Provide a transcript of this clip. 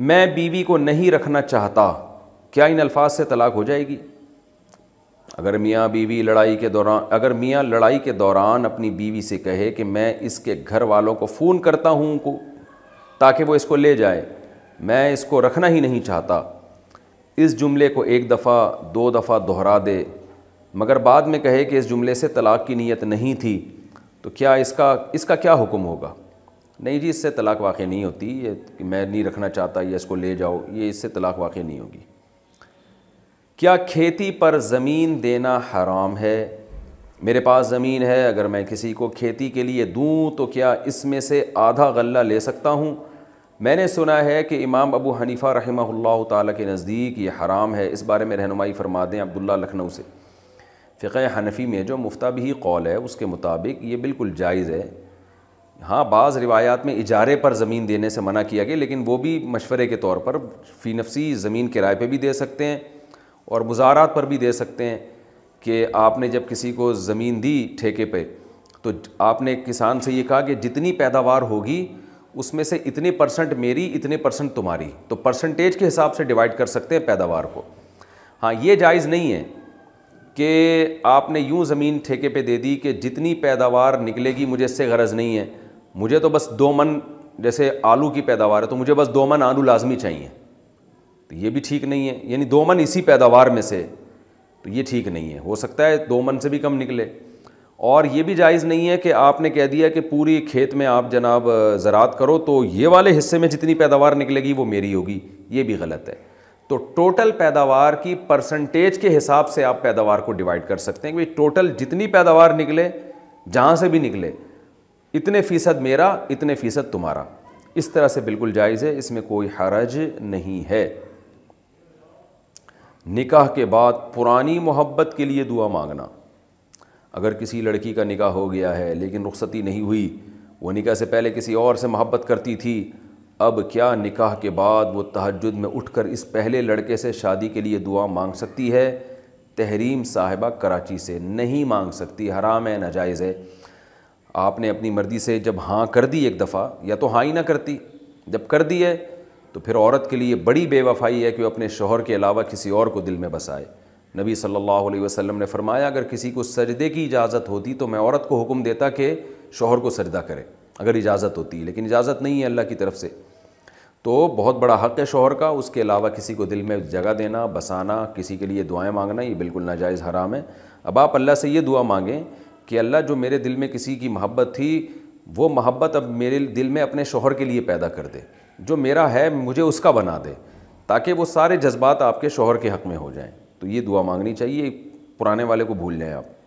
मैं बीवी को नहीं रखना चाहता क्या इन अल्फाज से तलाक हो जाएगी अगर मियाँ बीवी लड़ाई के दौरान अगर मियाँ लड़ाई के दौरान अपनी बीवी से कहे कि मैं इसके घर वालों को फ़ोन करता हूँ उनको ताकि वो इसको ले जाए मैं इसको रखना ही नहीं चाहता इस जुमले को एक दफ़ा दो दफ़ा दोहरा दे मगर बाद में कहे कि इस जुमले से तलाक की नीयत नहीं थी तो क्या इसका इसका क्या हुक्म होगा नहीं जी इससे तलाक वाक़ नहीं होती ये मैं नहीं रखना चाहता या इसको ले जाओ ये इससे तलाक वाक़ नहीं होगी क्या खेती पर ज़मीन देना हराम है मेरे पास ज़मीन है अगर मैं किसी को खेती के लिए दूँ तो क्या इसमें से आधा गल्ला ले सकता हूँ मैंने सुना है कि इमाम अबू हनीफ़ा रहमल्ला ताल के नज़दीक ये हराम है इस बारे में रहनुमाई फरमा दें अब्दुल्ला लखनऊ से फ़िक़ हनफ़ी में जो मुफ्ता भी कौल है उसके मुताबिक ये बिल्कुल जायज़ है हाँ बाज़ रिवायात में इजारे पर ज़मीन देने से मना किया गया लेकिन वो भी मशवरे के तौर पर फ़ी नफसी ज़मीन किराए पर भी दे सकते हैं और मुजारात पर भी दे सकते हैं कि आपने जब किसी को ज़मीन दी ठेके पे तो आपने किसान से ये कहा कि जितनी पैदावार होगी उसमें से इतने परसेंट मेरी इतने परसेंट तुम्हारी तो परसेंटेज के हिसाब से डिवाइड कर सकते हैं पैदावार को हाँ ये जायज़ नहीं है कि आपने यूँ ज़मीन ठेके पे दे दी कि जितनी पैदावार निकलेगी मुझे इससे गरज नहीं है मुझे तो बस दो मन जैसे आलू की पैदावार है तो मुझे बस दो मन आलू लाजमी चाहिए तो ये भी ठीक नहीं है यानी दो मन इसी पैदावार में से तो ये ठीक नहीं है हो सकता है दो मन से भी कम निकले और ये भी जायज़ नहीं है कि आपने कह दिया कि पूरी खेत में आप जनाब ज़रात करो तो ये वाले हिस्से में जितनी पैदावार निकलेगी वो मेरी होगी ये भी गलत है तो टोटल पैदावार की परसेंटेज के हिसाब से आप पैदावार को डिवाइड कर सकते हैं कि भाई टोटल जितनी पैदावार निकले जहाँ से भी निकले इतने फ़ीसद मेरा इतने फ़ीसद तुम्हारा इस तरह से बिल्कुल जायज़ है इसमें कोई हरज नहीं है निकाह के बाद पुरानी मोहब्बत के लिए दुआ मांगना अगर किसी लड़की का निकाह हो गया है लेकिन रुखसती नहीं हुई वो निकाह से पहले किसी और से मोहब्बत करती थी अब क्या निकाह के बाद वो तहजद में उठकर इस पहले लड़के से शादी के लिए दुआ मांग सकती है तहरीम साहिबा कराची से नहीं मांग सकती हराम है नाजायज़ है आपने अपनी मर्ज़ी से जब हाँ कर दी एक दफ़ा या तो हाँ ही ना करती जब कर दी है तो फिर औरत के लिए बड़ी बेवफाई है कि वो अपने शोहर के अलावा किसी और को दिल में बसाए नबी सल्लल्लाहु अलैहि वसल्लम ने फरमाया अगर किसी को सजदे की इजाज़त होती तो मैं औरत को हुक्म देता कि शोहर को सजदा करे अगर इजाज़त होती है लेकिन इजाज़त नहीं है अल्लाह की तरफ से तो बहुत बड़ा हक़ है शोहर का उसके अलावा किसी को दिल में जगह देना बसाना किसी के लिए दुआएँ मांगना ये बिल्कुल नाजायज़ हराम है अब आप अल्लाह से ये दुआ मांगें कि अल्लाह जो मेरे दिल में किसी की मोहब्बत थी वो मोहब्बत अब मेरे दिल में अपने शोहर के लिए पैदा कर दे जो मेरा है मुझे उसका बना दे ताकि वो सारे जज्बात आपके शोहर के हक़ में हो जाएं तो ये दुआ मांगनी चाहिए पुराने वाले को भूल जाएँ आप